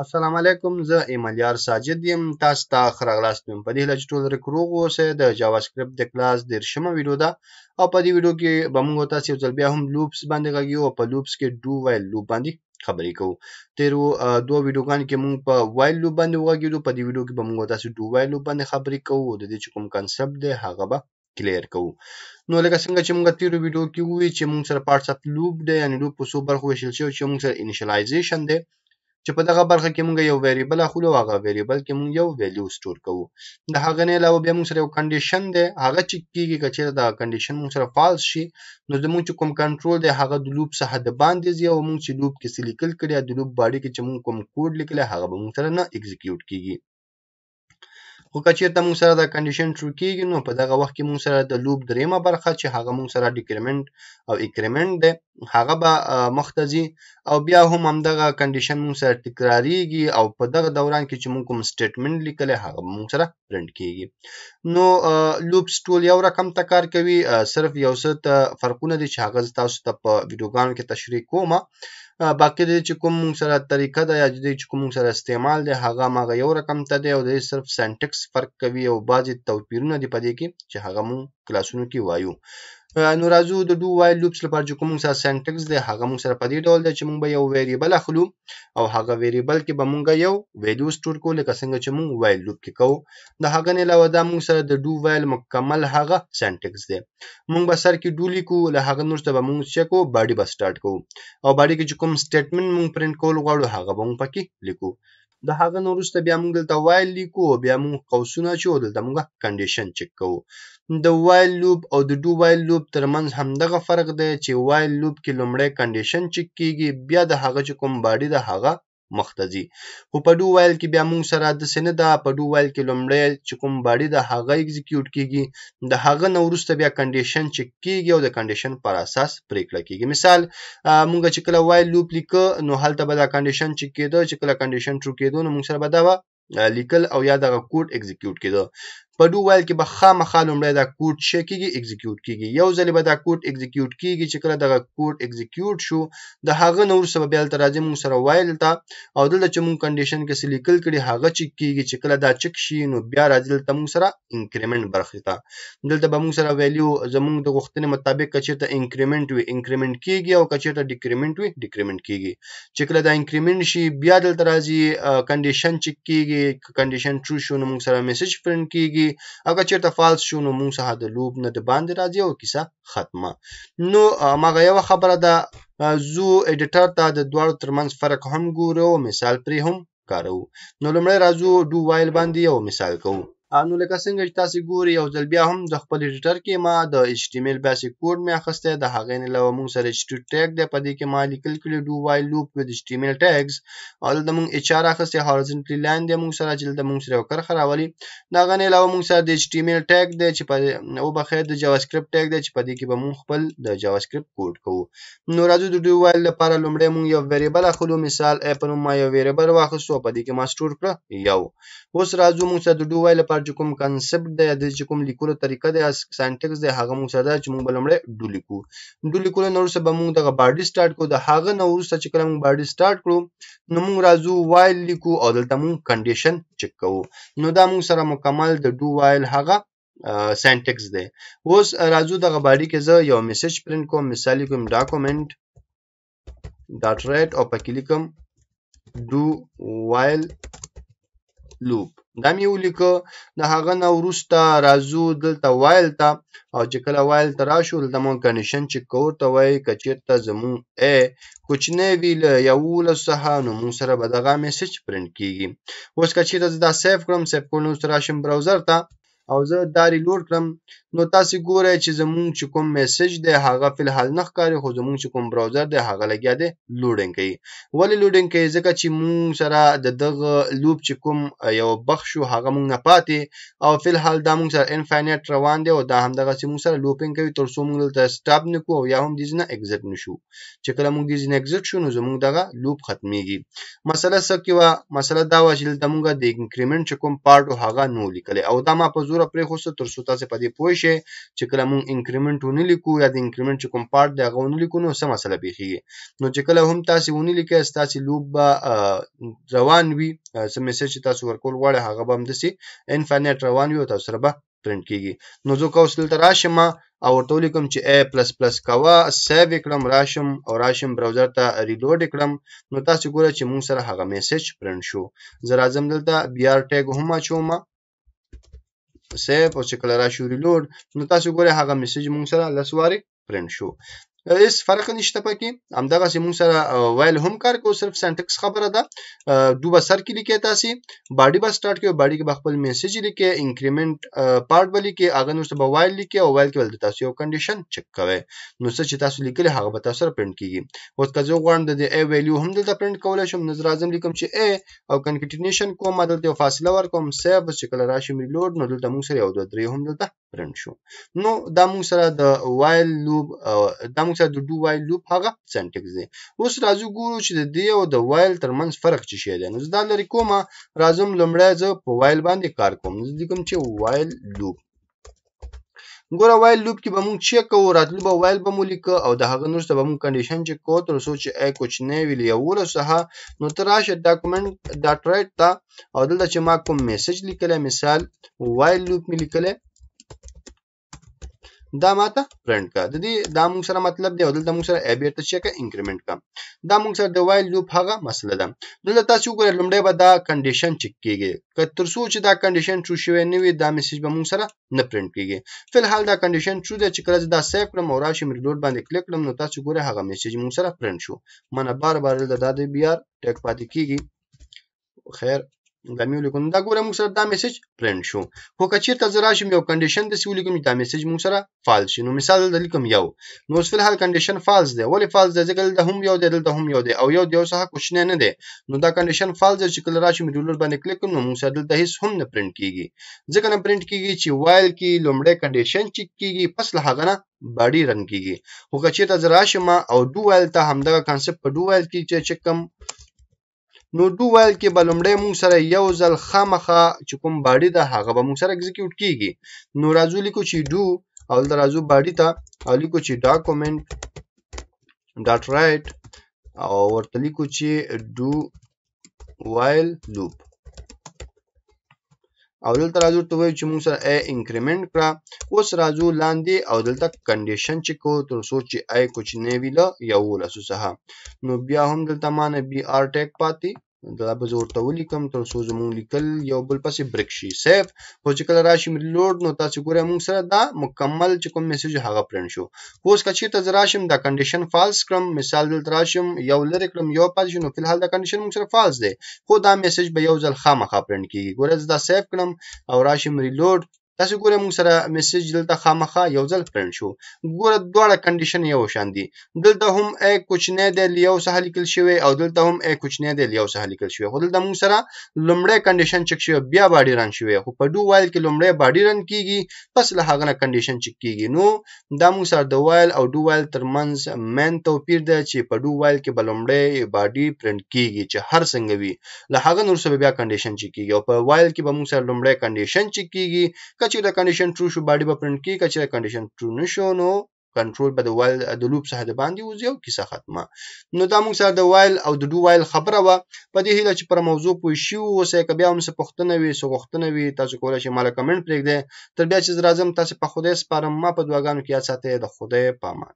السلام علیکم زه ایمالیار ساجد یم تاسو ته ښه راغلاست یم په دې هیله چې ټول هرک روغ اوسئ د جاوا سکرپټ د کلاس دېرشمه ویډیو ده او په دې ویډیو کې به موږ تاسو یو ځل بیا هم لوپس باندې غږیو او په لوپس کې ډو وایل لوپ باندې خبرې کوو تیرو دوه ویډیوګانو کې موږ په وایل لوپ باندې وغږیدو په دې ویډیو کې به موږ تاسو ډو وایل لوپ باندې خبرې کوو د دې چې کوم کنسپټ دی هغه به کلیر کوو نو لکه څنګه چې موږ تیرو ویډیو کې وویل چې موږ سره پارټس اف لوپ دی یعنی لوپ په څو برخو ویشل شوی چې موږ سره انیشلایزیشن دی چې په دغه برخه کې موږ یو ویریبل اخلو او هغه ویریبل کې موږ یو ویلیو سټور کوو د هغه نه علاوه بیا موږ سره یو کنډیشن دی هغه چې کیږي که چېرته دا کنډیشن موږ سره فالس شي نو زموږ چې کوم کنټرول دی هغه د لوپ څخه د باندې ځي او موږ چې لوپ کې څه لیکل کړي یا د لوپ باډي کې چې موږ کوم کوډ لیکلی هغه به موږ سره نه اګزیکیوټ کیږي خو که چېرته مونږ سره دا کنډیشن ټرو کېږي نو په دغه وخت کې مونږ سره د لوپ درېیمه برخه چې هغه مونږ سره ډیکریمنټ او اکریمنټ دی هغه به مخته ځي او بیا هم همدغه کنډیشن مونږ سره تکراریږي او په دغه دوران کې چې مونږ کوم سټیټمنټ لیکلی هغه مونږ سره پرنټ کېږي نو لوپس ټول یو رقم ته کار کوي صرف یو څه فرقونه دي چې هغه تاسو ته په ویډیوګانو کې تشریح کومه باقي د چې کوم موږ سره طریقه ده یا د چې کوم موږ سره استعمال دی هغه ماغه یو رقم ته دی او د صرف سنټکس فرق کوي او بعضې توپیرونه دي په دې کې چې هغه موږ کلاسونو کې وایو نو راځو د ډو وایل لوپس لپاره چې کوم سره سنټکس دی هغه موږ سره په دې ډول دی چې موږ به یو ویریبل اخلو او هغه ویریبل کې به موږ یو ویلیو سټور کوو لکه څنګه چې موږ وایل لوپ کې کوو د هغه نه علاوه دا موږ سره د ډو وایل مکمل هغه سنټکس دی موږ به سر کې ډو لیکو له هغه نورسته به موږ چې کوو باډي به سټارټ کوو او باډي کې چې کوم سټیټمنټ موږ پرینټ کول غواړو هغه به موږ پکې لیکو د هغه نو وروسته بیا موږ دلته وایل لیکو بیا موږ قوسونه اچو دلته موږ کنډیشن چک کوو د وایل لوپ او د ډو وایل لوپ ترمنځ همدغه فرق دی چې وایل لوپ کې لومړی کنډیشن چک کیږي بیا د هغه چې کوم باډي د هغه مختزي خو په ډو وایل کې بیا موږ سره د سینه دا په ډو وایل کې لومړی چې کوم باډي د هغه ایگزیکیوټ کیږي د هغه نو وروسته بیا کنډیشن چک کیږي او د کنډیشن پر اساس پریکړه کیږي مثال موږ چې کله وایل لوپ لیکو نو هلته به دا کنډیشن چک کیده چې کله کنډیشن ټرو کیدو نو موږ سره به دا لیکل او یا دغه کوډ ایگزیکیوټ کیده په ډو وایل کې به خامخا لومړی دا کوډ څه کیږي ایگزیکیوټ کیږي یو ځل به دا کوډ ایگزیکیوټ کیږي چې کله دغه کوډ ایگزیکیوټ شو د هغه نور سبب بیا تر راځي موږ سره وایل تا او دلته چې موږ کنډیشن کې سلیکل کړي هغه چک کیږي چې کله دا چک شي نو بیا راځي دلته موږ سره انکریمنت برخې ته دلته به موږ سره ویلیو زموږ د غوښتنې مطابق کچې ته انکریمنت وي انکریمنت کیږي او کچې ته ډیکریمنت وي ډیکریمنت کیږي چې کله دا انکریمنت شي بیا دلته راځي کنډیشن چک کیږي کنډیشن ټرو شو نو موږ سره میسج پرنټ کیږي اګه چیرته فالس شو نو موږ څخه د لوب نه د باندې راځي او کیسه ختمه نو ماغه یو خبره ده زو ایډیټر ته د دواړو ترمنځ فرق هم ګورو مثال پرې هم کارو نو لمړی راځو ډو وایل باندې یو مثال کوو نو لکه څنګه چې تاسو ګوري یو ځل بیا هم د خپل ایډیټر کې ما د ایچ ټی ایم ایل بیسیک کوډ مې اخیستی د هغې نه علاوه موږ سره ایچ ټی ټیګ دی په دې کې ما لیکل کړي ډو وایل لوپ وذ ایچ ټی ایم ایل ټیګز او دلته موږ ایچ آر اخیستی هارزنټلی لاین دی موږ سره چې دلته موږ سره یو کرښه راولي د هغې نه علاوه موږ سره د ایچ ټی ایم ایل ټیګ دی چې په وبخیر د جاوا سکرپټ ټیګ دی چې په دې کې به موږ خپل د جاوا سکرپټ کوډ کوو نو راځو د ډو وایل لپاره لومړی موږ یو ویریبل اخلو مثال اپ نوم ما یو ویریبل واخیستو په دې کې ما سټور کړه یو اوس راځو موږ سره د ډو وایل لپاره چې کوم کنسپټ دی د چې کوم لیکلو طریقه دی سانټیکس دی هغه موږ سره چې موږ بلمړی ډو لیکو ډو لیکلو نو وروسته به موږ دغه باډي سٹارټ کو د هغه نو وروسته چې کله موږ باډي سٹارټ کړو نو موږ راځو وایل لیکو او دلته موږ کنډیشن چک کوو نو دا موږ سره مکمل د ډو وایل هغه سانټیکس دی اوس راځو دغه باډي کې زه یو میسج پرینټ کوم مثال کوم ډاکومېنټ ډاټ رایټ او پکې لیکم ډو وایل لوپ دا مې ولیکه د هغه نه وروسته راځو دلته وایل ته او چې کله وایل ته راشو دلته مو کنډیشن چک کوو ته وایي که چېرته زمونږ ا کوچنی وي له یولسو څخه نو موږ سره به دغه میسج پرنټ کیږي اوس که چېرته زه دا سیف کړم سیف کولو وروسته راشم براوزر ته او زه دا ریلوډ کړم نو تاسو ګورئ چې زمونږ چې کوم میسج دی هغه فی الحال نه ښکاري خو زمونږ چې کوم براوزر دی هغه لګیا دی لوډینګ کوي ولې لوډینګ کوي ځکه چې مونږ سره د دغه لوپ چې کوم یو بخ شو هغه مونږ نه پاتې او فی الحال دا مونږ سره انفینټ روان دی او دا همدغه چې مونږ سره لوپینګ کوي تر څو مونږ دلته سټاپ نه کوو یا هم دې نه اگزیټ نشو چې کله مونږ دې نه اگزیټ شو نو زمونږ دغه لوپ ختمیږي مسله څه کې وه مسله دا وه چې دلته مونږ د انکریمنټ چې کوم پارټ هغه نو لیکلی او دا ما په زور زوره پرېښوسته تر څو تاسو په دې پوه شئ چې کله مونږ انکریمنت ونه لیکو یا د انکریمنت چې کوم پارت دی هغه ونه لیکو نو څه مسله پیښیږي نو چې کله هم تاسو ونه لیکئ ستاسو لوپ به روان وي څه میسج چې تاسو ورکول غواړئ هغه به همداسې انفینټ روان وي او تاسو سره به پرنټ کیږي نو زه کوس دلته راشم او ورته ولیکم چې a++ کوه سیو کړم راشم او راشم براوزر ته ریلوډ کړم نو تاسو ګورئ چې مونږ سره هغه میسج پرنټ شو زه راځم دلته بی آر ټیګ هم اچوم سیف او چې کله راشي ریلوډ نو تاسو ګورئ هغه میسج مونږ سره لس وارې پرنټ شو هیڅ فرق نشته پکې همدغه سیمون سره ویل هم کار کو صرف سنټکس خبره ده دوه سر کې لیکي تاسو باډي به سٹارټ کوي باډي کې خپل میسج لیکي انکریمنت پارت به لیکي هغه نو به وایل لیکي او وایل کې ول تاسو یو کنډیشن چک کوي نو څه چې تاسو لیکلي هغه به تاسو سره پرنټ کیږي اوس که زه غواړم د ای ویلیو هم دلته پرنټ کولای شم نظر اعظم لیکم چې ای او کنکټینیشن کوم دلته فاصله ورکوم سیو چې کله راشم ریلوډ نو دلته موږ سره یو دوه درې هم دلته پرنټ شو نو دا موږ سره د وایل لوپ دا موږ سره د ډو وایل لوپ هغه سنټکس دی اوس راځو ګورو چې د دې او د وایل ترمنځ فرق څه شی دی نو زه دا لري کومه راځم لومړی زه په وایل باندې کار کوم زه لیکم چې وایل لوپ ګوره وایل لوپ کې به مونږ چیک کوو راتلو به وایل به مو لیکه او د هغه نورسته به مونږ کنډیشن چیک کوو تر څو چې ای کوچنی وي له یولس څخه نو ته راشه ډاکومنټ ډاټ رایټ ته او دلته چې ما کوم میسج لیکلی مثال وایل لوپ مې لیکلی دا ماته پرنټ کا د دې دا موږ سره مطلب دی او دلته موږ سره ا بیرته چې کا انکریمنٹ کا دا موږ سره د وایل لوپ هغه مسله ده دلته تاسو وګورئ لومړی به دا کنډیشن چک کیږي که تر څو چې دا کنډیشن ټرو شوی نه وي دا میسج به موږ سره نه پرنټ کیږي فل حال دا کنډیشن ټرو ده چې کله دا سیو کړم او راشم ریلوډ باندې کلیک کړم نو تاسو وګورئ هغه میسج موږ سره پرنټ شو منه بار بار دلته دا د بیا ټیک پاتې کیږي خیر دا مې ولیکو دا ګوره موږ سره دا میسج پرنټ شو خو که چېرته زه راشم یو کنډیشن داسې ولیکم چې دا میسج موږ سره فالس شي نو مثال دلته لیکم یو نو اوس فلحال کنډیشن فالس دی ولې فالس دی ځکه دلته هم یو دی دلته هم یو دی او یو د یو څخه کوچنی نه دی نو دا کنډیشن فالس دی چې کله راشم رولر باندې کلیک کړم نو موږ سره دلته هیڅ هم نه پرنټ کیږي ځکه نه پرنټ کیږي چې وایل کې لومړی کنډیشن چې کیږي پس له هغه نه باډي رن کیږي خو که چېرته زه راشم او ډو وایل ته همدغه کانسپټ په ډو وایل کې چې چکم نو دو ویل کې به لومړی مونږ سره یو ځل خامخا چې کوم باډي ده هغه به مونږ سره اگزیکیوټ کیږي نو راځو لیکو چې ډو او دلته راځو باډي ته او لیکو چې ډاکومنټ ډاټ رایټ او ورته لیکو چې ډو وایل لوپ او دلته راځو ته وایو چې موږ سره ای انکریمنت کړه اوس راځو لاندې او دلته کنډیشن چې کو تر څو چې ای کوچنی وي له یولسو څخه نو بیا هم دلته مانه بی آر ټیک پاتې دا به زه ورته ولیکم تر څو زموږ لیکل یو بل پسې بریک شي سیف خو چې کله راشي ریلوډ نو تاسو ګورئ موږ سره دا مکمل چې کوم میسج هغه پرنټ شو اوس که چېرته زه راشم دا کنډیشن فالس کړم مثال دلته راشم یو لرې کړم یو پاتې شي نو فلحال دا کنډیشن موږ سره فالس دی خو دا میسج به یو ځل خامخا پرنټ کیږي ګوره زه دا سیف کړم او راشم ریلوډ تاسو ګوره موږ سره میسج دلته خامخا یو ځل پرنټ شو ګوره دواړه کنډیشن یو شان دي دلته هم ا کوچنی دی لیو څخه لیکل شوی او دلته هم ا کوچنی دی لیو څخه لیکل شوی خو دلته موږ سره لومړی کنډیشن چک شوی بیا باډی رن شوی خو په ډو وایل کې لومړی باډی رن کیږي پس له هغه نه کنډیشن چک کیږي نو دا موږ سره د وایل او ډو وایل ترمنځ مین توپیر دی چې په ډو وایل کې به لومړی باډی پرنټ کیږي چې هر څنګه وي له هغه نور سره بیا کنډیشن چک کیږي او په وایل کې به موږ سره لومړی کنډیشن چک کیږي که چې دا کنډیشن ټرو شو باډي به پرنټ کی کچې کنډیشن ټرو نشو نو کنټرول به د وایل د لوپ څخه د باندې وځي او کیسه ختمه نو دا موږ سره د وایل او د ډو وایل خبره وه په دې هیله چې پر موضوع پوه شي او سه که بیا هم څه پوښتنه وي څه غوښتنه وي تاسو کولای شئ مال کمنټ پرېږدئ تر بیا چې راځم تاسو په خوده سپارم ما په دعاګانو کې یاد ساتئ د خوده پامان